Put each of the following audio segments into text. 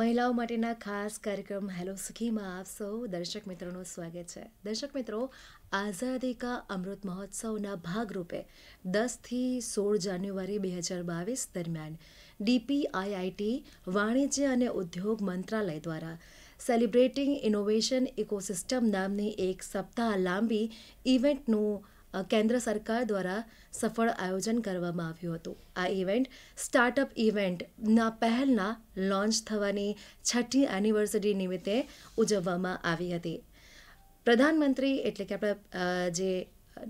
મહિલાઓ માટેના ખાસ કાર્યક્રમ હેલો સુખીમાં આપ સૌ દર્શક મિત્રોનું સ્વાગત છે દર્શક મિત્રો આઝાદી કા અમૃત મહોત્સવના ભાગરૂપે દસથી સોળ જાન્યુઆરી બે હજાર બાવીસ દરમિયાન ડીપીઆઈઆઈટી વાણિજ્ય અને ઉદ્યોગ મંત્રાલય દ્વારા સેલિબ્રેટિંગ ઇનોવેશન ઇકોસિસ્ટમ નામની એક સપ્તાહ લાંબી ઇવેન્ટનું કેન્દ્ર સરકાર દ્વારા સફળ આયોજન કરવામાં આવ્યું હતું આ ઇવેન્ટ સ્ટાર્ટઅપ ઇવેન્ટના પહેલના લોન્ચ થવાની છઠ્ઠી એનિવર્સરી નિમિત્તે ઉજવવામાં આવી હતી પ્રધાનમંત્રી એટલે કે આપણા જે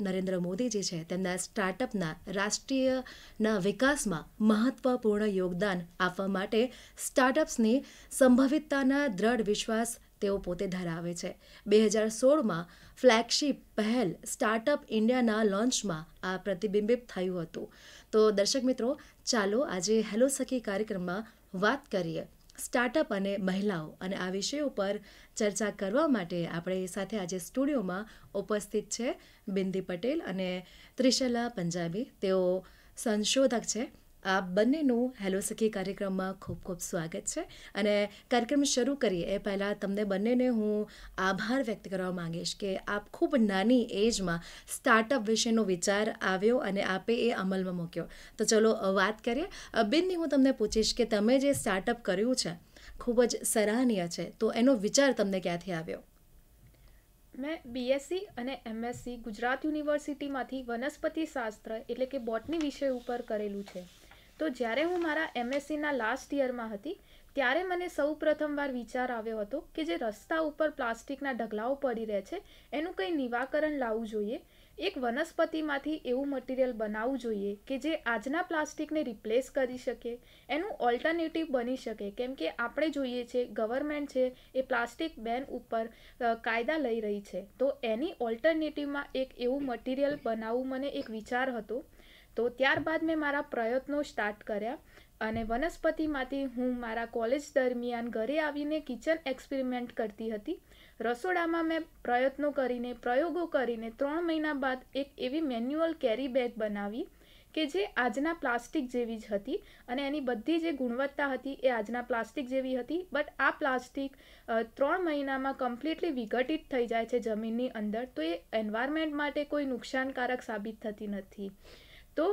નરેન્દ્ર મોદીજી છે તેમના સ્ટાર્ટઅપના રાષ્ટ્રીયના વિકાસમાં મહત્વપૂર્ણ યોગદાન આપવા માટે સ્ટાર્ટઅપ્સની સંભવિતતાના દ્રઢ વિશ્વાસ તેઓ પોતે ધરાવે છે બે હજાર સોળમાં ફ્લેગશિપ પહેલ સ્ટાર્ટઅપ ઇન્ડિયાના લોન્ચમાં આ પ્રતિબિંબિત થયું હતું તો દર્શક મિત્રો ચાલો આજે હેલો સખી કાર્યક્રમમાં વાત કરીએ સ્ટાર્ટઅપ અને મહિલાઓ અને આ વિષય ઉપર ચર્ચા કરવા માટે આપણે સાથે આજે સ્ટુડિયોમાં ઉપસ્થિત છે બિંદી પટેલ અને ત્રિશલા પંજાબી તેઓ સંશોધક છે આપ બંનેનું હેલો સખી કાર્યક્રમમાં ખૂબ ખૂબ સ્વાગત છે અને કાર્યક્રમ શરૂ કરીએ એ પહેલાં તમને બંનેને હું આભાર વ્યક્ત કરવા માગીશ કે આપ ખૂબ નાની એજમાં સ્ટાર્ટઅપ વિશેનો વિચાર આવ્યો અને આપે એ અમલમાં મૂક્યો તો ચલો વાત કરીએ બિનની હું તમને પૂછીશ કે તમે જે સ્ટાર્ટઅપ કર્યું છે ખૂબ જ સરાહનીય છે તો એનો વિચાર તમને ક્યાંથી આવ્યો મેં બીએસસી અને એમએસસી ગુજરાત યુનિવર્સિટીમાંથી વનસ્પતિ શાસ્ત્ર એટલે કે બોટની વિષય ઉપર કરેલું છે તો જ્યારે હું મારા એમએસસીના લાસ્ટ યરમાં હતી ત્યારે મને સૌ પ્રથમવાર વિચાર આવ્યો હતો કે જે રસ્તા ઉપર પ્લાસ્ટિકના ઢગલાઓ પડી રહે છે એનું કંઈ નિવાકરણ લાવવું જોઈએ એક વનસ્પતિમાંથી એવું મટીરિયલ બનાવવું જોઈએ કે જે આજના પ્લાસ્ટિકને રિપ્લેસ કરી શકે એનું ઓલ્ટરનેટિવ બની શકે કેમ કે આપણે જોઈએ છે ગવર્મેન્ટ છે એ પ્લાસ્ટિક બેન ઉપર કાયદા લઈ રહી છે તો એની ઓલ્ટરનેટિવમાં એક એવું મટીરિયલ બનાવવું મને એક વિચાર હતો તો ત્યારબાદ મેં મારા પ્રયત્નો સ્ટાર્ટ કર્યા અને વનસ્પતિમાંથી હું મારા કોલેજ દરમિયાન ઘરે આવીને કિચન એક્સપેરિમેન્ટ કરતી હતી રસોડામાં મેં પ્રયત્નો કરીને પ્રયોગો કરીને ત્રણ મહિના બાદ એક એવી મેન્યુઅલ કેરી બેગ બનાવી કે જે આજના પ્લાસ્ટિક જેવી જ હતી અને એની બધી જે ગુણવત્તા હતી એ આજના પ્લાસ્ટિક જેવી હતી બટ આ પ્લાસ્ટિક ત્રણ મહિનામાં કમ્પ્લીટલી વિઘટિત થઈ જાય છે જમીનની અંદર તો એ એન્વાયરમેન્ટ માટે કોઈ નુકસાનકારક સાબિત થતી નથી તો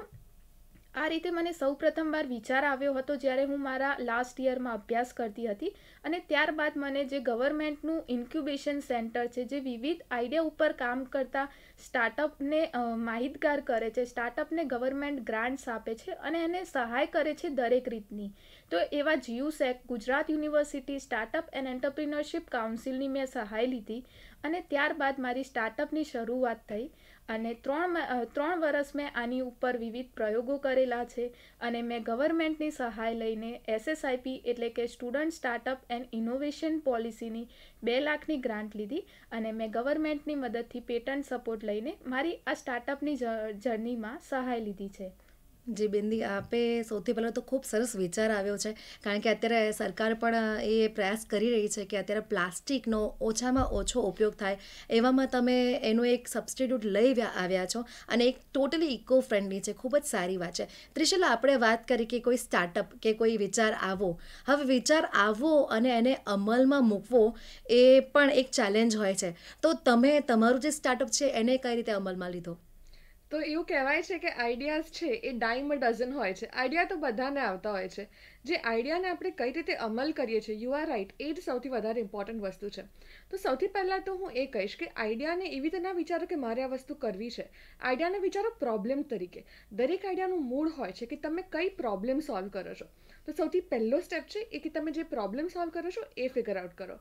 આ રીતે મને સૌ પ્રથમવાર વિચાર આવ્યો હતો જ્યારે હું મારા લાસ્ટ યરમાં અભ્યાસ કરતી હતી અને ત્યારબાદ મને જે ગવર્મેન્ટનું ઇન્ક્યુબેશન સેન્ટર છે જે વિવિધ આઈડિયા ઉપર કામ કરતા સ્ટાર્ટઅપને માહિતગાર કરે છે સ્ટાર્ટઅપને ગવર્મેન્ટ ગ્રાન્ટ્સ આપે છે અને એને સહાય કરે છે દરેક રીતની તો એવા GUSEC Gujarat university startup and entrepreneurship કાઉન્સિલની મેં સહાય લીધી અને ત્યારબાદ મારી સ્ટાર્ટઅપની શરૂઆત થઈ અને ત્રણ ત્રણ વર્ષ મેં આની ઉપર વિવિધ પ્રયોગો કરેલા છે અને મેં ગવર્મેન્ટની સહાય લઈને એસએસઆઈપી એટલે કે સ્ટુડન્ટ સ્ટાર્ટઅપ એન્ડ ઇનોવેશન પોલિસીની બે લાખની ગ્રાન્ટ લીધી અને મેં ગવર્મેન્ટની મદદથી પેટન્ટ સપોર્ટ લઈને મારી આ સ્ટાર્ટઅપની જર્નીમાં સહાય લીધી છે જી બિંદી આપે સૌથી પહેલાં તો ખૂબ સરસ વિચાર આવ્યો છે કારણ કે અત્યારે સરકાર પણ એ પ્રયાસ કરી રહી છે કે અત્યારે પ્લાસ્ટિકનો ઓછામાં ઓછો ઉપયોગ થાય એવામાં તમે એનો એક સબસ્ટિટ્યૂટ લઈ આવ્યા છો અને એક ટોટલી ઇકો ફ્રેન્ડલી છે ખૂબ જ સારી વાત છે ત્રિશલ આપણે વાત કરી કે કોઈ સ્ટાર્ટઅપ કે કોઈ વિચાર આવો હવે વિચાર આવવો અને એને અમલમાં મૂકવો એ પણ એક ચેલેન્જ હોય છે તો તમે તમારું જે સ્ટાર્ટઅપ છે એને કઈ રીતે અમલમાં લીધો તો એવું કહેવાય છે કે આઈડિયાઝ છે એ ડાઈમ ડઝન હોય છે આઈડિયા તો બધાને આવતા હોય છે જે આઈડિયાને આપણે કઈ રીતે અમલ કરીએ છીએ યુ આર રાઇટ એ જ સૌથી વધારે ઇમ્પોર્ટન્ટ વસ્તુ છે તો સૌથી પહેલાં તો હું એ કહીશ કે આઈડિયાને એવી રીતે ના વિચારો કે મારે આ વસ્તુ કરવી છે આઈડિયાને વિચારો પ્રોબ્લેમ તરીકે દરેક આઈડિયાનું મૂળ હોય છે કે તમે કઈ પ્રોબ્લેમ સોલ્વ કરો છો તો સૌથી પહેલો સ્ટેપ છે એ કે તમે જે પ્રોબ્લેમ સોલ્વ કરો છો એ ફિગર આઉટ કરો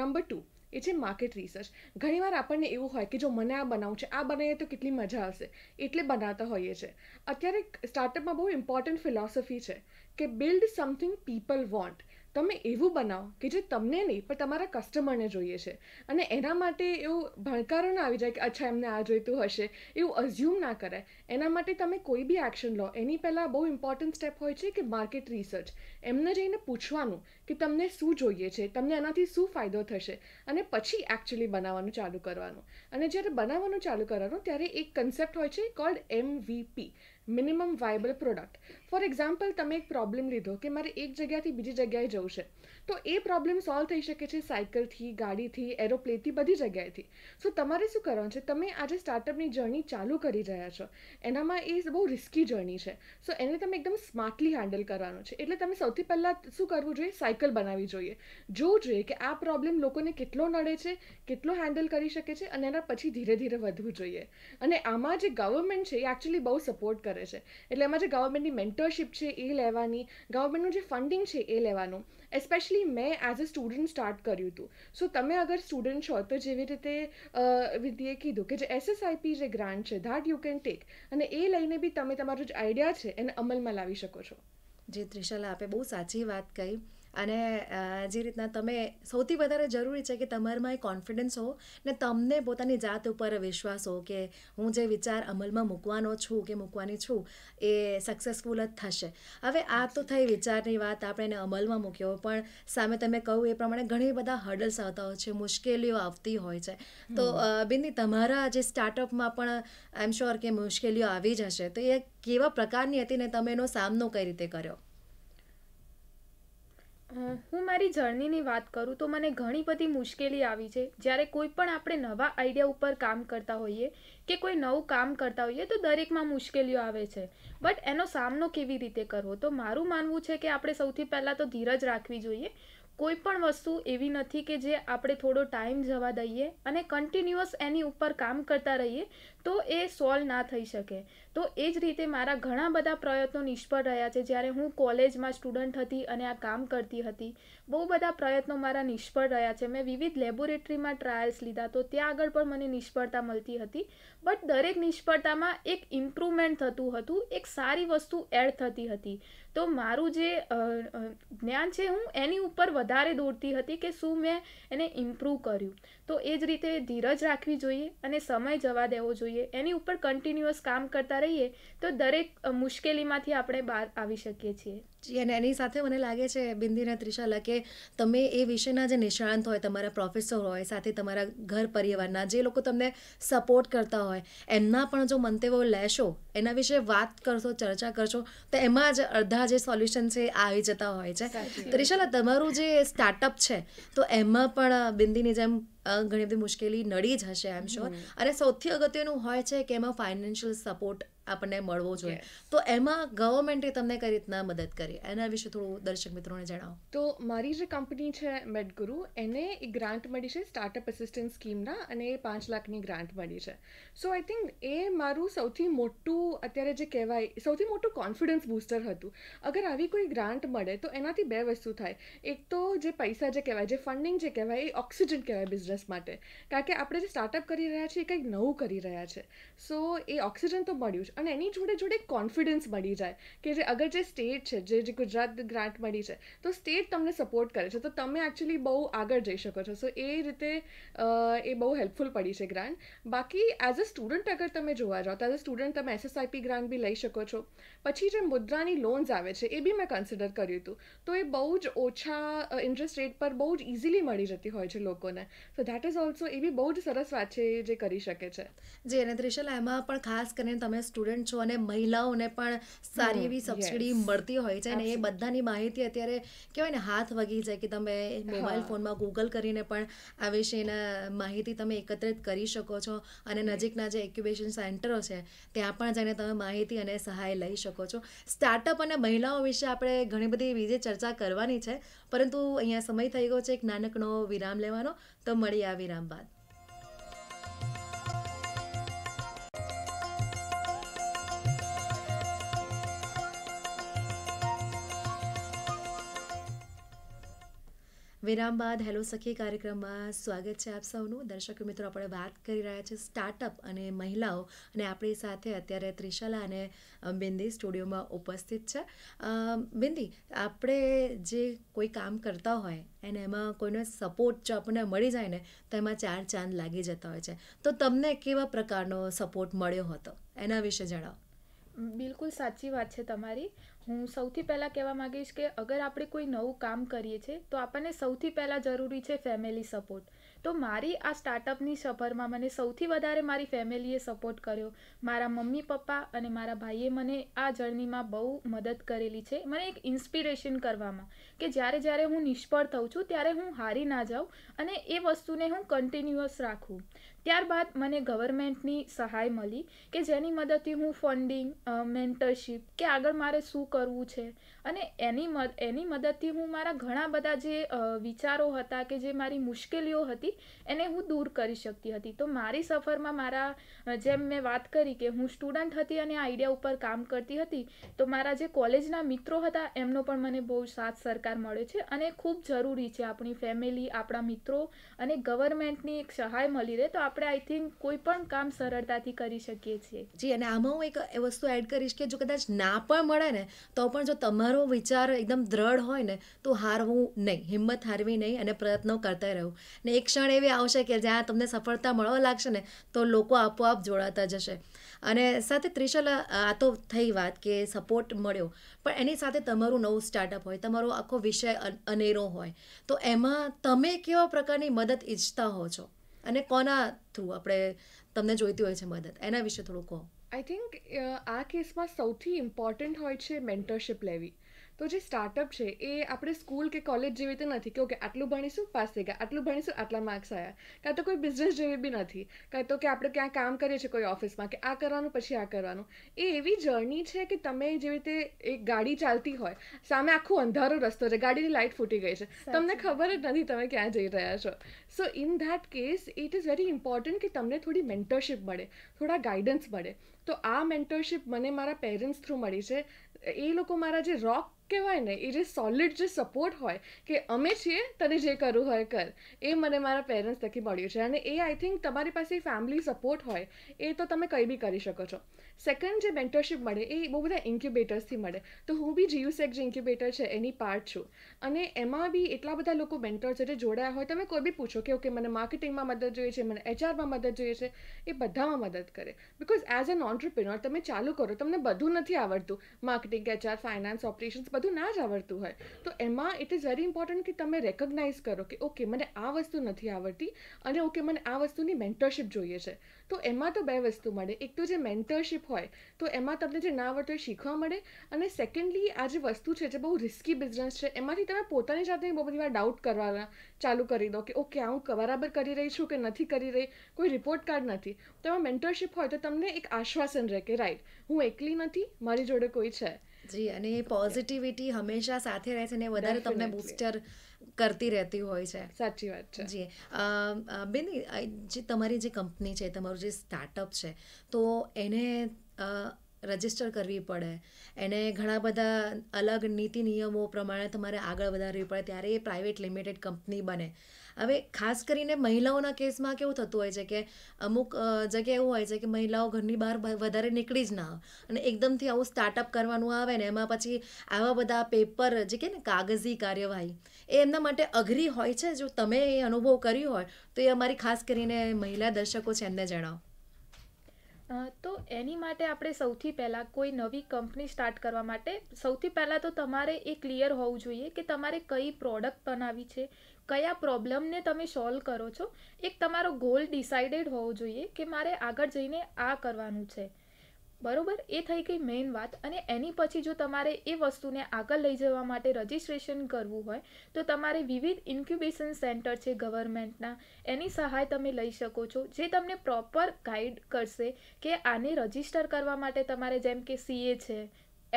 નંબર ટુ એ છે માર્કેટ રિસર્ચ ઘણીવાર આપણને એવું હોય કે જો મને આ બનાવવું છે આ બનાવીએ તો કેટલી મજા આવશે એટલે બનાવતા હોઈએ છીએ અત્યારે સ્ટાર્ટઅપમાં બહુ ઇમ્પોર્ટન્ટ ફિલોસોફી છે કે બિલ્ડ સમથિંગ પીપલ વોન્ટ તમે એવું બનાવો કે જે તમને નહીં પણ તમારા કસ્ટમરને જોઈએ છે અને એના માટે એવું ભણકારો ના આવી જાય કે અચ્છા એમને આ જોઈતું હશે એવું અઝ્યુમ ના કરાય એના માટે તમે કોઈ બી એક્શન લો એની પહેલાં બહુ ઇમ્પોર્ટન્ટ સ્ટેપ હોય છે કે માર્કેટ રિસર્ચ એમને જઈને પૂછવાનું કે તમને શું જોઈએ છે તમને એનાથી શું ફાયદો થશે અને પછી એકચ્યુઅલી બનાવવાનું ચાલુ કરવાનું અને જ્યારે બનાવવાનું ચાલુ કરવાનું ત્યારે એક કન્સેપ્ટ હોય છે called MVP minimum viable product for example તમે એક પ્રોબ્લેમ લીધો કે મારે એક જગ્યાથી બીજી જગ્યાએ જવું છે તો એ પ્રોબ્લેમ સોલ્વ થઈ શકે છે સાયકલથી ગાડીથી એરોપ્લેનથી બધી જગ્યાએથી સો તમારે શું કરવાનું છે તમે આજે સ્ટાર્ટઅપની જર્ની ચાલુ કરી રહ્યા છો એનામાં એ બહુ રિસ્કી જર્ની છે સો એને તમે એકદમ સ્માર્ટલી હેન્ડલ કરવાનું છે એટલે તમે સૌથી પહેલાં શું કરવું જોઈએ સાયકલ બનાવવી જોઈએ જોવું જોઈએ કે આ પ્રોબ્લેમ લોકોને કેટલો નડે છે કેટલો હેન્ડલ કરી શકે છે અને એના પછી ધીરે ધીરે વધવું જોઈએ અને આમાં જે ગવર્મેન્ટ છે એ એકચ્યુઅલી બહુ સપોર્ટ કરે છે એટલે એમાં જે ગવર્મેન્ટની મેન્ટર મેન્ટરશિપ છે એ લેવાની ગવર્મેન્ટનું જે ફંડિંગ છે એ લેવાનું એસ્પેશિયલી મેં એઝ અ સ્ટુડન્ટ સ્ટાર્ટ કર્યું હતું સો તમે અગર સ્ટુડન્ટ છો તો જેવી રીતે વિધિએ કીધું કે જે એસએસઆઈપી જે ગ્રાન્ટ છે ધેટ યુ કેન ટેક અને એ લઈને બી તમે તમારો જે આઈડિયા છે એને અમલમાં લાવી શકો છો જે ત્રિશાલા આપે બહુ સાચી વાત કહી અને જે રીતના તમે સૌથી વધારે જરૂરી છે કે તમારામાં એ કોન્ફિડન્સ હો ને તમને પોતાની જાત ઉપર વિશ્વાસ હો કે હું જે વિચાર અમલમાં મૂકવાનો છું કે મૂકવાની છું એ સક્સેસફુલ જ થશે હવે આ તો થઈ વિચારની વાત આપણે એને અમલમાં મૂક્યો પણ સામે તમે કહું એ પ્રમાણે ઘણી બધા હર્ડલ્સ આવતા હોય છે મુશ્કેલીઓ આવતી હોય છે તો બિંદી તમારા જે સ્ટાર્ટઅપમાં પણ આઈ એમ શ્યોર કે મુશ્કેલીઓ આવી જ હશે તો એ કેવા પ્રકારની હતી ને તમે એનો સામનો કઈ રીતે કર્યો હું મારી જર્નીની વાત કરું તો મને ઘણી બધી મુશ્કેલી આવી છે જ્યારે કોઈ પણ આપણે નવા આઈડિયા ઉપર કામ કરતા હોઈએ કે કોઈ નવું કામ કરતા હોઈએ તો દરેકમાં મુશ્કેલીઓ આવે છે બટ એનો સામનો કેવી રીતે કરવો તો મારું માનવું છે કે આપણે સૌથી પહેલાં તો ધીરજ રાખવી જોઈએ કોઈ પણ વસ્તુ એવી નથી કે જે આપણે થોડો ટાઈમ જવા દઈએ અને કન્ટિન્યુઅસ એની ઉપર કામ કરતા રહીએ તો એ સોલ્વ ના થઈ શકે તો એ જ રીતે મારા ઘણા બધા પ્રયત્નો નિષ્ફળ રહ્યા છે જ્યારે હું કોલેજમાં સ્ટુડન્ટ હતી અને આ કામ કરતી હતી બહુ બધા પ્રયત્નો મારા નિષ્ફળ રહ્યા છે મેં વિવિધ લેબોરેટરીમાં ટ્રાયલ્સ લીધા તો ત્યાં આગળ પણ મને નિષ્ફળતા મળતી હતી બટ દરેક નિષ્ફળતામાં એક ઇમ્પ્રુવમેન્ટ થતું હતું એક સારી વસ્તુ એડ થતી હતી તો મારું જે જ્ઞાન છે હું એની ઉપર વધારે દોડતી હતી કે શું મેં એને ઇમ્પ્રૂવ કર્યું તો એ જ રીતે ધીરજ રાખવી જોઈએ અને સમય જવા દેવો જોઈએ જોઈએ એની ઉપર કન્ટિન્યુઅસ કામ કરતા રહીએ તો દરેક મુશ્કેલીમાંથી આપણે બહાર આવી શકીએ છીએ જી અને એની સાથે મને લાગે છે બિંદીના ત્રિશાલા કે તમે એ વિષયના જે નિષ્ણાંત હોય તમારા પ્રોફેસર હોય સાથે તમારા ઘર પરિવારના જે લોકો તમને સપોર્ટ કરતા હોય એમના પણ જો મંતવ્યો લેશો એના વિશે વાત કરશો ચર્ચા કરશો તો એમાં જ અડધા જે સોલ્યુશન છે આવી જતા હોય છે ત્રિશાલા તમારું જે સ્ટાર્ટઅપ છે તો એમાં પણ બિંદીની જેમ ઘણી બધી મુશ્કેલી નડી જ હશે એમ શ્યોર અને સૌથી અગત્યનું હોય છે કે એમાં ફાઇનાન્શિયલ સપોર્ટ આપણને મળવો જોઈએ તો એમાં ગવર્મેન્ટે તમને કઈ રીતના મદદ કરી એના વિશે થોડું દર્શક મિત્રોને જણાવો તો મારી જે કંપની છે મેડગુરુ એને એક ગ્રાન્ટ મળી છે સ્ટાર્ટઅપ એસિસ્ટન્સ સ્કીમના અને એ પાંચ લાખની ગ્રાન્ટ મળી છે સો આઈ થિંક એ મારું સૌથી મોટું અત્યારે જે કહેવાય સૌથી મોટું કોન્ફિડન્સ બૂસ્ટર હતું અગર આવી કોઈ ગ્રાન્ટ મળે તો એનાથી બે વસ્તુ થાય એક તો જે પૈસા જે કહેવાય જે ફંડિંગ જે કહેવાય એ ઓક્સિજન કહેવાય બિઝનેસ માટે કારણ કે આપણે જે સ્ટાર્ટઅપ કરી રહ્યા છીએ એ કંઈક નવું કરી રહ્યા છે સો એ ઓક્સિજન તો મળ્યું છે અને એની જોડે જોડે કોન્ફિડન્સ મળી જાય કે જે અગર જે સ્ટેટ છે જે જે ગુજરાત ગ્રાન્ટ મળી છે તો સ્ટેટ તમને સપોર્ટ કરે છે તો તમે એકચ્યુઅલી બહુ આગળ જઈ શકો છો સો એ રીતે એ બહુ હેલ્પફુલ પડી છે ગ્રાન્ટ બાકી એઝ અ સ્ટુડન્ટ અગર તમે જોવા જાઓ તો એઝ અ સ્ટુડન્ટ તમે એસએસઆઈપી ગ્રાન્ટ બી લઈ શકો છો પછી જે મુદ્રાની લોન્સ આવે છે એ બી મેં કન્સિડર કર્યું હતું તો એ બહુ જ ઓછા ઇન્ટરેસ્ટ રેટ પર બહુ જ ઇઝીલી મળી જતી હોય છે લોકોને સો દેટ ઇઝ ઓલ્સો એ બી બહુ જ સરસ વાત છે જે કરી શકે છે જે અને ત્રિશલ એમાં પણ ખાસ કરીને તમે સ્ટુડન્ટ સ્ટુડન્ટ છો અને મહિલાઓને પણ સારી એવી સબસિડી મળતી હોય છે અને એ બધાની માહિતી અત્યારે કહેવાય ને હાથ વગી જાય કે તમે મોબાઈલ ફોનમાં ગૂગલ કરીને પણ આ વિશેના માહિતી તમે એકત્રિત કરી શકો છો અને નજીકના જે એક્યુબેશન સેન્ટરો છે ત્યાં પણ જઈને તમે માહિતી અને સહાય લઈ શકો છો સ્ટાર્ટઅપ અને મહિલાઓ વિશે આપણે ઘણી બધી બીજી ચર્ચા કરવાની છે પરંતુ અહીંયા સમય થઈ ગયો છે એક નાનકડો વિરામ લેવાનો તો મળી આ વિરામ બાદ વિરામ બાદ હેલો સખી કાર્યક્રમમાં સ્વાગત છે આપ સૌનું દર્શક મિત્રો આપણે વાત કરી રહ્યા છીએ સ્ટાર્ટઅપ અને મહિલાઓ અને આપણી સાથે અત્યારે ત્રિશાલા અને બિંદી સ્ટુડિયોમાં ઉપસ્થિત છે બિંદી આપણે જે કોઈ કામ કરતા હોય એને એમાં કોઈનો સપોર્ટ જો આપણને મળી જાય ને તો એમાં ચાર ચાંદ લાગી જતા હોય છે તો તમને કેવા પ્રકારનો સપોર્ટ મળ્યો હતો એના વિશે જણાવો બિલકુલ સાચી વાત છે તમારી હું સૌથી પહેલાં કહેવા માગીશ કે અગર આપણે કોઈ નવું કામ કરીએ છીએ તો આપણને સૌથી પહેલાં જરૂરી છે ફેમિલી સપોર્ટ તો મારી આ સ્ટાર્ટઅપની સફરમાં મને સૌથી વધારે મારી ફેમિલીએ સપોર્ટ કર્યો મારા મમ્મી પપ્પા અને મારા ભાઈએ મને આ જર્નીમાં બહુ મદદ કરેલી છે મને એક ઇન્સ્પિરેશન કરવામાં કે જ્યારે જ્યારે હું નિષ્ફળ થઉં છું ત્યારે હું હારી ના જાઉં અને એ વસ્તુને હું કન્ટિન્યુઅસ રાખું ત્યારબાદ મને ગવર્મેન્ટની સહાય મળી કે જેની મદદથી હું ફંડિંગ મેન્ટરશીપ કે આગળ મારે શું કરવું છે અને એની મદ એની મદદથી હું મારા ઘણા બધા જે વિચારો હતા કે જે મારી મુશ્કેલીઓ હતી એને હું દૂર કરી શકતી હતી તો મારી સફરમાં મારા જેમ મેં વાત કરી કે હું સ્ટુડન્ટ હતી અને આઈડિયા ઉપર કામ કરતી હતી તો મારા જે કોલેજના મિત્રો હતા એમનો પણ મને બહુ સાથ સરકાર મળ્યો છે અને ખૂબ જરૂરી છે આપણી ફેમિલી આપણા મિત્રો અને ગવર્મેન્ટની એક સહાય મળી રહે તો આપણે આઈ થિંક કોઈ પણ કામ સરળતાથી કરી શકીએ છીએ જી અને આમાં હું એક એ વસ્તુ એડ કરીશ કે જો કદાચ ના પણ મળે ને તો પણ જો તમારો વિચાર એકદમ દ્રઢ હોય ને તો હારવું નહીં હિંમત હારવી નહીં અને પ્રયત્નો કરતા રહેવું ને એક ક્ષણ એવી આવશે કે જ્યાં તમને સફળતા મળવા લાગશે ને તો લોકો આપોઆપ જોડાતા જશે અને સાથે ત્રિશલ આ તો થઈ વાત કે સપોર્ટ મળ્યો પણ એની સાથે તમારું નવું સ્ટાર્ટઅપ હોય તમારો આખો વિષય અનેરો હોય તો એમાં તમે કેવા પ્રકારની મદદ ઈચ્છતા હો છો અને કોના થ્રુ આપણે તમને જોઈતી હોય છે મદદ એના વિશે થોડું કહો આઈ થિંક આ કેસમાં સૌથી ઇમ્પોર્ટન્ટ હોય છે મેન્ટરશિપ લેવી તો જે સ્ટાર્ટઅપ છે એ આપણે સ્કૂલ કે કોલેજ જેવી રીતે નથી કે ઓકે આટલું ભણીશું પાસ થઈ ગયા આટલું ભણીશું આટલા માર્ક્સ આવ્યા કાં તો કોઈ બિઝનેસ જેવી બી નથી કાં તો કે આપણે ક્યાં કામ કરીએ છીએ કોઈ ઓફિસમાં કે આ કરવાનું પછી આ કરવાનું એ એવી જર્ની છે કે તમે જેવી રીતે એક ગાડી ચાલતી હોય સામે આખું અંધારો રસ્તો છે ગાડીની લાઇટ ફૂટી ગઈ છે તમને ખબર જ નથી તમે ક્યાં જઈ રહ્યા છો so in that case it is very important કે તમને થોડી મેન્ટરશીપ મળે થોડા ગાઈડન્સ મળે તો આ મેન્ટરશિપ મને મારા પેરેન્ટ્સ થ્રુ મળી છે એ લોકો મારા જે રોક કહેવાય ને એ જે સોલિડ જે સપોર્ટ હોય કે અમે છીએ તને જે કરવું હોય કર એ મને મારા પેરેન્ટ્સ થકી મળ્યું છે અને એ આઈ થિંક તમારી પાસે ફેમિલી સપોર્ટ હોય એ તો તમે કંઈ બી કરી શકો છો સેકન્ડ જે મેન્ટરશિપ મળે એ બહુ બધા ઇન્ક્યુબેટર્સથી મળે તો હું બી જીયુસેક જે ઇન્ક્યુબેટર છે એની પાર્ટ છું અને એમાં બી એટલા બધા લોકો મેન્ટર છે જે જોડાયા હોય તમે કોઈ બી પૂછો કે ઓકે મને માર્કેટિંગમાં મદદ જોઈએ છે મને એચઆરમાં મદદ જોઈએ છે એ બધામાં મદદ કરે બિકોઝ એઝ અ ઓન્ટરપ્રિનોર તમે ચાલુ કરો તમને બધું નથી આવડતું માર્કેટિંગ એચઆર ફાઇનાન્સ ઓપરેશન્સ બધું ના જ આવડતું હોય તો એમાં ઇટ ઇઝ વેરી ઇમ્પોર્ટન્ટ કે તમે રેકગ્નાઇઝ કરો કે ઓકે મને આ વસ્તુ નથી આવડતી અને ઓકે મને આ વસ્તુની મેન્ટરશિપ જોઈએ છે તો એમાં તો બે વસ્તુ મળે એક તો જે મેન્ટરશિપ હોય તો એમાં તમને જે ના આવડતું એ શીખવા મળે અને સેકન્ડલી આ જે વસ્તુ છે જે બહુ રિસ્કી બિઝનેસ છે એમાંથી તમે પોતાની જાતને બહુ બધી વાર ડાઉટ કરવાના ચાલુ કરી દો કે ઓકે હું બરાબર કરી રહી છું કે નથી કરી રહી કોઈ રિપોર્ટ કાર્ડ નથી તો એમાં મેન્ટરશિપ હોય તો તમને એક આશ્વાસન આશ્વાસન રહે કે રાઈટ હું એકલી નથી મારી જોડે કોઈ છે જી અને એ પોઝિટિવિટી હંમેશા સાથે રહે છે અને વધારે તમને બૂસ્ટર કરતી રહેતી હોય છે સાચી વાત છે જી બેન જે તમારી જે કંપની છે તમારું જે સ્ટાર્ટઅપ છે તો એને રજીસ્ટર કરવી પડે એને ઘણા બધા અલગ નીતિ નિયમો પ્રમાણે તમારે આગળ વધારવી પડે ત્યારે એ પ્રાઇવેટ લિમિટેડ કંપની બને હવે ખાસ કરીને મહિલાઓના કેસમાં કેવું થતું હોય છે કે અમુક જગ્યાએ એવું હોય છે કે મહિલાઓ ઘરની બહાર વધારે નીકળી જ ના આવે અને એકદમથી આવું સ્ટાર્ટઅપ કરવાનું આવે ને એમાં પછી આવા બધા પેપર જે કે ને કાગઝી કાર્યવાહી એ એમના માટે અઘરી હોય છે જો તમે એ અનુભવ કર્યો હોય તો એ અમારી ખાસ કરીને મહિલા દર્શકો છે એમને જણાવો તો એની માટે આપણે સૌથી પહેલાં કોઈ નવી કંપની સ્ટાર્ટ કરવા માટે સૌથી પહેલાં તો તમારે એ ક્લિયર હોવું જોઈએ કે તમારે કઈ પ્રોડક્ટ બનાવી છે કયા પ્રોબ્લેમને તમે સોલ્વ કરો છો એક તમારો ગોલ ડિસાઇડેડ હોવો જોઈએ કે મારે આગળ જઈને આ કરવાનું છે બરોબર એ થઈ ગઈ મેઇન વાત અને એની પછી જો તમારે એ વસ્તુને આગળ લઈ જવા માટે રજિસ્ટ્રેશન કરવું હોય તો તમારે વિવિધ ઇન્ક્યુબેશન સેન્ટર છે ગવર્મેન્ટના એની સહાય તમે લઈ શકો છો જે તમને પ્રોપર ગાઈડ કરશે કે આને રજિસ્ટર કરવા માટે તમારે જેમ કે સીએ છે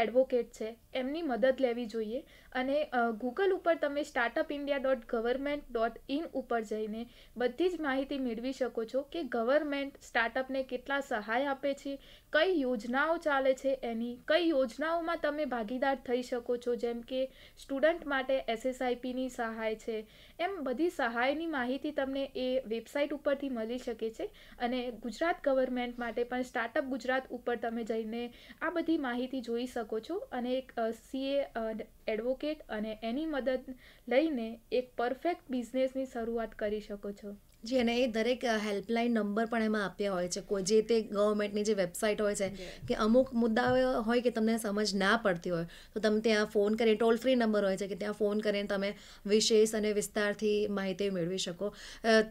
એડવોકેટ છે એમની મદદ લેવી જોઈએ અને ગૂગલ ઉપર તમે startup India dot government dot in ઉપર જઈને બધી જ માહિતી મેળવી શકો છો કે ગવર્મેન્ટ સ્ટાર્ટઅપને કેટલા સહાય આપે છે કઈ યોજનાઓ ચાલે છે એની કઈ યોજનાઓમાં તમે ભાગીદાર થઈ શકો છો જેમ કે સ્ટુડન્ટ માટે એસએસઆઈપીની સહાય છે એમ બધી સહાયની માહિતી તમને એ વેબસાઇટ ઉપરથી મળી શકે છે અને ગુજરાત ગવર્મેન્ટ માટે પણ સ્ટાર્ટઅપ ગુજરાત ઉપર તમે જઈને આ બધી માહિતી જોઈ શકો છો અને એક સીએ એડવોકેટ અને એની મદદ લઈને એક પરફેક્ટ બિઝનેસની શરૂઆત કરી શકો છો જી અને એ દરેક હેલ્પલાઇન નંબર પણ એમાં આપ્યા હોય છે કોઈ જે તે ગવર્મેન્ટની જે વેબસાઇટ હોય છે કે અમુક મુદ્દાઓ હોય કે તમને સમજ ના પડતી હોય તો તમે ત્યાં ફોન કરીને ટોલ ફ્રી નંબર હોય છે કે ત્યાં ફોન કરીને તમે વિશેષ અને વિસ્તારથી માહિતી મેળવી શકો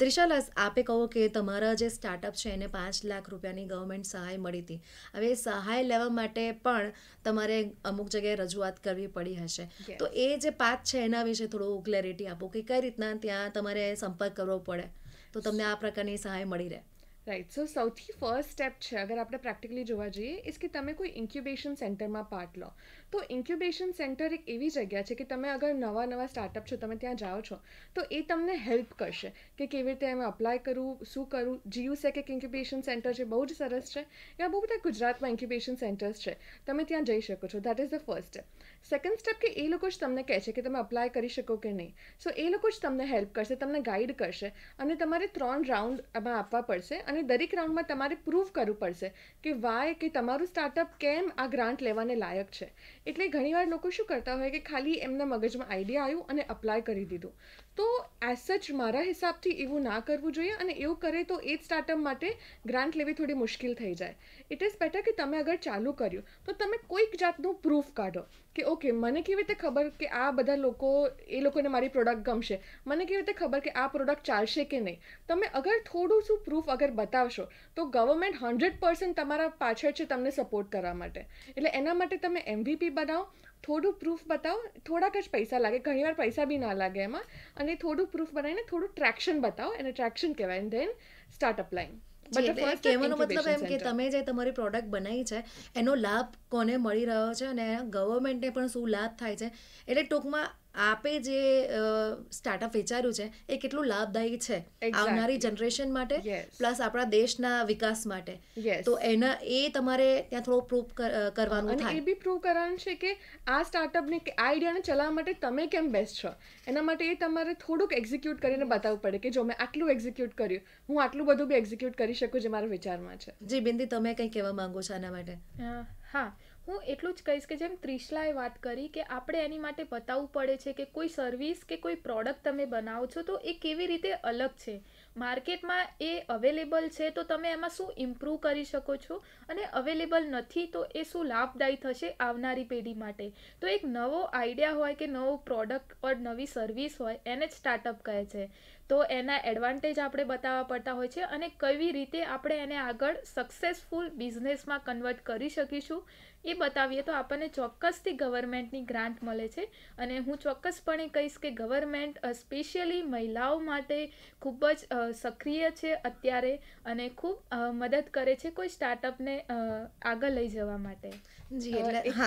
ત્રિશાલ આપે કહો કે તમારા જે સ્ટાર્ટઅપ છે એને પાંચ લાખ રૂપિયાની ગવર્મેન્ટ સહાય મળી હતી હવે સહાય લેવા માટે પણ તમારે અમુક જગ્યાએ રજૂઆત કરવી પડી હશે તો એ જે પાથ છે એના વિશે થોડું ક્લેરિટી આપો કે કઈ રીતના ત્યાં તમારે સંપર્ક કરવો પડે તો તમને આ પ્રકારની સહાય મળી રહે રાઈટ સો સૌથી ફર્સ્ટ સ્ટેપ છે અગર આપણે પ્રેક્ટિકલી જોવા જઈએ કે તમે કોઈ ઇન્ક્યુબેશન સેન્ટરમાં પાર્ટ લો તો ઇન્ક્યુબેશન સેન્ટર એક એવી જગ્યા છે કે તમે અગર નવા નવા સ્ટાર્ટઅપ છો તમે ત્યાં જાઓ છો તો એ તમને હેલ્પ કરશે કે કેવી રીતે એમાં અપ્લાય કરવું શું કરવું જીયુ સેક એક ઇન્ક્યુબેશન સેન્ટર છે બહુ જ સરસ છે એમાં બહુ બધા ગુજરાતમાં ઇન્ક્યુબેશન સેન્ટર્સ છે તમે ત્યાં જઈ શકો છો that is the first second step કે એ લોકો જ તમને કહે છે કે તમે અપ્લાય કરી શકો કે નહીં સો એ લોકો જ તમને હેલ્પ કરશે તમને ગાઈડ કરશે અને તમારે ત્રણ રાઉન્ડ એમાં આપવા પડશે અને દરેક રાઉન્ડમાં તમારે પ્રૂવ કરવું પડશે કે વાય કે તમારું સ્ટાર્ટઅપ કેમ આ ગ્રાન્ટ લેવાને લાયક છે એટલે ઘણીવાર લોકો શું કરતા હોય કે ખાલી એમના મગજમાં આઈડિયા આવ્યું અને અપ્લાય કરી દીધું તો એઝ સચ મારા હિસાબથી એવું ના કરવું જોઈએ અને એવું કરે તો એ જ સ્ટાર્ટઅપ માટે ગ્રાન્ટ લેવી થોડી મુશ્કેલ થઈ જાય ઇટ ઇઝ બેટર કે તમે અગર ચાલુ કર્યું તો તમે કોઈક જાતનું પ્રૂફ કાઢો કે ઓકે મને કેવી રીતે ખબર કે આ બધા લોકો એ લોકોને મારી પ્રોડક્ટ ગમશે મને કેવી રીતે ખબર કે આ પ્રોડક્ટ ચાલશે કે નહીં તમે અગર થોડું શું પ્રૂફ અગર બતાવશો તો ગવર્મેન્ટ હંડ્રેડ પર્સન્ટ તમારા પાછળ છે તમને સપોર્ટ કરવા માટે એટલે એના માટે તમે એમવીપી બનાવો થોડું પ્રૂફ બતાવો થોડાક જ પૈસા લાગે ઘણીવાર પૈસા બી ના લાગે એમાં અને થોડું પ્રૂફ બનાવીને થોડું ટ્રેક્શન બતાવો એને ટ્રેક્શન કહેવાય એન્ડ ધેન સ્ટાર્ટઅપ લાઈન કહેવાનો મતલબ એમ કે તમે જે તમારી પ્રોડક્ટ બનાવી છે એનો લાભ કોને મળી રહ્યો છે અને ગવર્મેન્ટને પણ શું લાભ થાય છે એટલે ટૂંકમાં આપે જે સ્ટાર્ટઅપ વિચાર્યું છે એ કેટલું લાભદાયી છે આવનારી જનરેશન માટે પ્લસ આપણા દેશના વિકાસ માટે તો એના એ તમારે ત્યાં થોડો પ્રૂવ કરવાનું અને એ બી પ્રૂવ કરવાનું છે કે આ સ્ટાર્ટઅપને આ આઈડિયાને ચલાવવા માટે તમે કેમ બેસ્ટ છો એના માટે એ તમારે થોડુંક એક્ઝિક્યુટ કરીને બતાવવું પડે કે જો મેં આટલું એક્ઝિક્યુટ કર્યું હું આટલું બધું બી એક્ઝિક્યુટ કરી શકું જે મારા વિચારમાં છે જી બિંદી તમે કંઈ કહેવા માંગો છો આના માટે હા હું એટલું જ કહીશ કે જેમ ત્રિશલાએ વાત કરી કે આપણે એની માટે બતાવવું પડે છે કે કોઈ સર્વિસ કે કોઈ પ્રોડક્ટ તમે બનાવો છો તો એ કેવી રીતે અલગ છે માર્કેટમાં એ અવેલેબલ છે તો તમે એમાં શું ઇમ્પ્રૂવ કરી શકો છો અને અવેલેબલ નથી તો એ શું લાભદાયી થશે આવનારી પેઢી માટે તો એક નવો આઈડિયા હોય કે નવો પ્રોડક્ટ ઓર નવી સર્વિસ હોય એને જ સ્ટાર્ટઅપ કહે છે તો એના એડવાન્ટેજ આપણે બતાવવા પડતા હોય છે અને કેવી રીતે આપણે એને આગળ સક્સેસફુલ બિઝનેસમાં કન્વર્ટ કરી શકીશું એ બતાવીએ તો આપણને ચોક્કસથી ગવર્મેન્ટની ગ્રાન્ટ મળે છે અને હું ચોક્કસપણે કહીશ કે ગવર્મેન્ટ સ્પેશિયલી મહિલાઓ માટે ખૂબ જ સક્રિય છે અત્યારે અને ખૂબ મદદ કરે છે કોઈ સ્ટાર્ટઅપને આગળ લઈ જવા માટે જી એટલે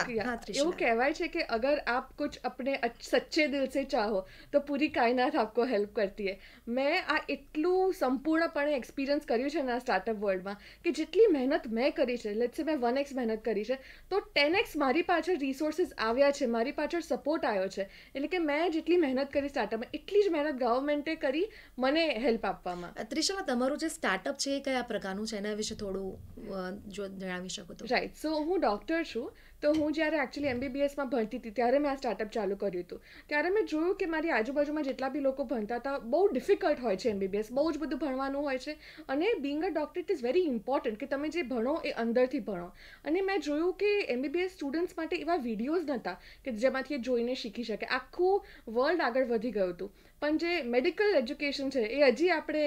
એવું કહેવાય છે કે અગર આપ કુછ अपने સચ્ચે દિલ સે ચાહો તો પૂરી કાયનાત આપકો હેલ્પ કરતી હે મેં આ એટલું સંપૂર્ણપણે એક્સપિરિયન્સ કર્યું છે ના સ્ટાર્ટઅપ વર્લ્ડમાં કે જેટલી મહેનત મેં કરી છે સે મેં વન એક્સ મહેનત કરી છે તો ટેન એક્સ મારી પાછળ રિસોર્સિસ આવ્યા છે મારી પાછળ સપોર્ટ આવ્યો છે એટલે કે મેં જેટલી મહેનત કરી સ્ટાર્ટઅપમાં એટલી જ મહેનત ગવર્મેન્ટે કરી મને હેલ્પ આપવામાં ત્રિશા તમારું જે સ્ટાર્ટઅપ છે એ કયા પ્રકારનું છે એના વિશે થોડું જો જણાવી શકો તો રાઈટ સો હું ડૉક્ટર છું તો હું જ્યારે એકચ્યુઅલી એમબીબીએસમાં ભણતી હતી ત્યારે મેં આ સ્ટાર્ટઅપ ચાલુ કર્યું હતું ત્યારે મેં જોયું કે મારી આજુબાજુમાં જેટલા બી લોકો ભણતા હતા બહુ ડિફિકલ્ટ હોય છે એમબીબીએસ બહુ જ બધું ભણવાનું હોય છે અને being a doctor it is very important કે તમે જે ભણો એ અંદરથી ભણો અને મેં જોયું કે એમબીબીએસ સ્ટુડન્ટ્સ માટે એવા વિડીયોઝ નહોતા કે જેમાંથી એ જોઈને શીખી શકે આખું વર્લ્ડ આગળ વધી ગયું હતું પણ જે મેડિકલ એજ્યુકેશન છે એ હજી આપણે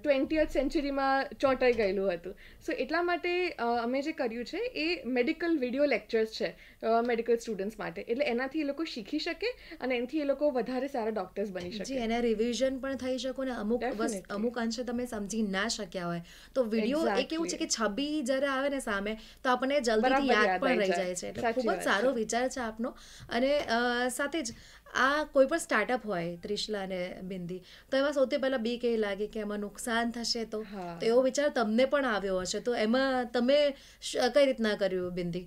ટ્વેન્ટીયથ સેન્ચુરીમાં ચોંટાઈ ગયેલું હતું સો એટલા માટે અમે જે કર્યું છે એ મેડિકલ વિડીયો લેક્ચર્સ છે મેડિકલ સ્ટુડન્ટ્સ માટે એટલે એનાથી એ લોકો શીખી શકે અને એનાથી એ લોકો વધારે સારા ડોક્ટર્સ બની શકે એના રિવિઝન પણ થઈ શકો ને અમુક અમુક અંશે તમે સમજી ના શક્યા હોય તો વિડીયો એક એવું છે કે છબી જ્યારે આવે ને સામે તો આપણને જલ્દીથી યાદ પણ રહી જાય છે ખૂબ જ સારો વિચાર છે આપનો અને સાથે જ આ કોઈ પણ સ્ટાર્ટઅપ હોય ત્રિશલા અને બિંદી તો એમાં સૌથી પહેલાં બી કે લાગે કે એમાં નુકસાન થશે તો એવો વિચાર તમને પણ આવ્યો હશે તો એમાં તમે કઈ રીતના કર્યું બિંદી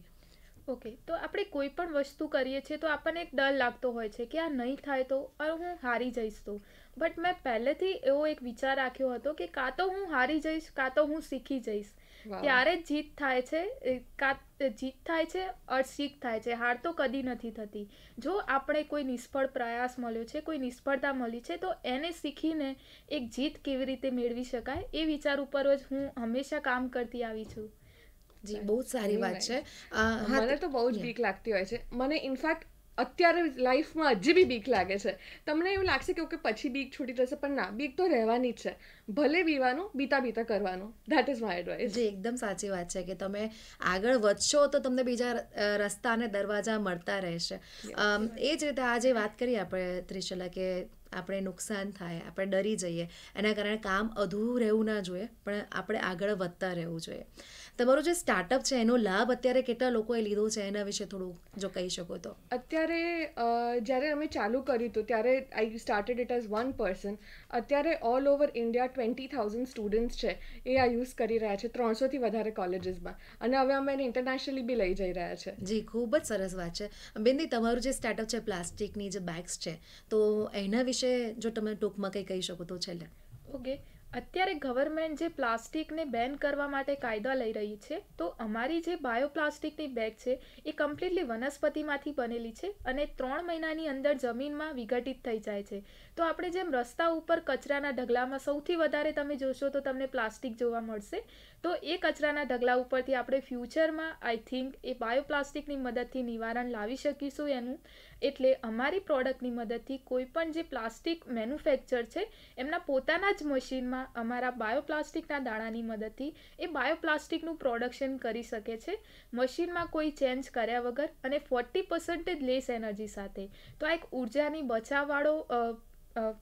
ઓકે તો આપણે કોઈ પણ વસ્તુ કરીએ છીએ તો આપણને એક ડર લાગતો હોય છે કે આ નહીં થાય તો હું હારી જઈશ તો બટ મેં પહેલેથી એવો એક વિચાર રાખ્યો હતો કે કાં તો હું હારી જઈશ કાં તો હું શીખી જઈશ ત્યારે જીત થાય છે જીત થાય છે અશીત થાય છે હાર તો કદી નથી થતી જો આપણે કોઈ નિષ્ફળ પ્રયાસ મળ્યો છે કોઈ નિષ્ફળતા મળી છે તો એને શીખીને એક જીત કેવી રીતે મેળવી શકાય એ વિચાર ઉપર જ હું હંમેશા કામ કરતી આવી છું જી બહુ સારી વાત છે મને તો બહુ જ બીક લાગતી હોય છે મને ઇનફેક્ટ અત્યારે લાઈફમાં હજી બી બીક લાગે છે તમને એવું લાગશે કે ઓકે પછી બીક છૂટી જશે પણ ના બીક તો રહેવાની જ છે ભલે બીવાનું બીતા બીતા કરવાનું ધેટ ઇઝ માય એડવાઇસ જી એકદમ સાચી વાત છે કે તમે આગળ વધશો તો તમને બીજા રસ્તા અને દરવાજા મળતા રહેશે એ જ રીતે આજે વાત કરી આપણે ત્રિશલા કે આપણે નુકસાન થાય આપણે ડરી જઈએ એના કારણે કામ અધૂરું રહેવું ના જોઈએ પણ આપણે આગળ વધતા રહેવું જોઈએ તમારું જે સ્ટાર્ટઅપ છે એનો લાભ અત્યારે કેટલા લોકોએ લીધો છે એના વિશે થોડું જો કહી શકો તો અત્યારે જ્યારે અમે ચાલુ કર્યું હતું ત્યારે I started it as one person અત્યારે all over India twenty thousand students છે એ આ યુઝ કરી રહ્યા છે ત્રણસોથી વધારે કોલેજીસમાં અને હવે અમે એને ઇન્ટરનેશનલી બી લઈ જઈ રહ્યા છે જી ખૂબ જ સરસ વાત છે બેનદી તમારું જે સ્ટાર્ટઅપ છે પ્લાસ્ટિકની જે બેગ્સ છે તો એના વિશે જો તમે ટૂંકમાં કંઈ કહી શકો તો છેલ્લે ઓકે અત્યારે ગવર્મેન્ટ જે પ્લાસ્ટિકને બેન કરવા માટે કાયદા લઈ રહી છે તો અમારી જે બાયોપ્લાસ્ટિકની બેગ છે એ કમ્પ્લીટલી વનસ્પતિમાંથી બનેલી છે અને ત્રણ મહિનાની અંદર જમીનમાં વિઘટિત થઈ જાય છે તો આપણે જેમ રસ્તા ઉપર કચરાના ઢગલામાં સૌથી વધારે તમે જોશો તો તમને પ્લાસ્ટિક જોવા મળશે તો એ કચરાના ઢગલા ઉપરથી આપણે ફ્યુચરમાં આઈ થિંક એ બાયોપ્લાસ્ટિકની મદદથી નિવારણ લાવી શકીશું એનું એટલે અમારી પ્રોડક્ટની મદદથી કોઈપણ જે પ્લાસ્ટિક મેન્યુફેક્ચર છે એમના પોતાના જ મશીનમાં અમારા બાયોપ્લાસ્ટિકના દાણાની મદદથી એ બાયોપ્લાસ્ટિકનું પ્રોડક્શન કરી શકે છે મશીનમાં કોઈ ચેન્જ કર્યા વગર અને ફોર્ટી પર્સન્ટેજ લેસ એનર્જી સાથે તો આ એક ઉર્જાની બચાવવાળો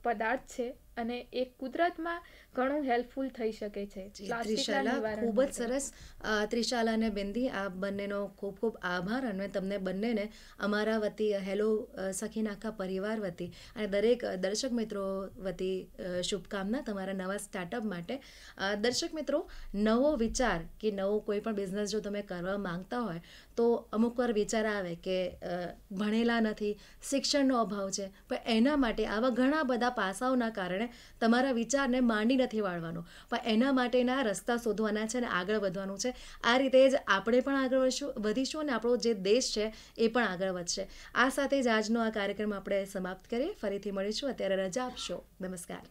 પદાર્થ છે અને એક કુદરતમાં ઘણું હેલ્પફુલ થઈ શકે છે ત્રિશાલા ખૂબ જ સરસ ત્રિશાલા અને બિંદી આ બંનેનો ખૂબ ખૂબ આભાર અને તમને બંનેને અમારા વતી હેલો સખીન આખા પરિવાર વતી અને દરેક દર્શક મિત્રો વતી શુભકામના તમારા નવા સ્ટાર્ટઅપ માટે દર્શક મિત્રો નવો વિચાર કે નવો કોઈ પણ બિઝનેસ જો તમે કરવા માંગતા હોય તો અમુક વાર વિચાર આવે કે ભણેલા નથી શિક્ષણનો અભાવ છે પણ એના માટે આવા ઘણા બધા પાસાઓના કારણે કારણે તમારા વિચારને માંડી નથી વાળવાનો પણ એના માટેના રસ્તા શોધવાના છે અને આગળ વધવાનું છે આ રીતે જ આપણે પણ આગળ વધશું વધીશું અને આપણો જે દેશ છે એ પણ આગળ વધશે આ સાથે જ આજનો આ કાર્યક્રમ આપણે સમાપ્ત કરીએ ફરીથી મળીશું અત્યારે રજા આપશો નમસ્કાર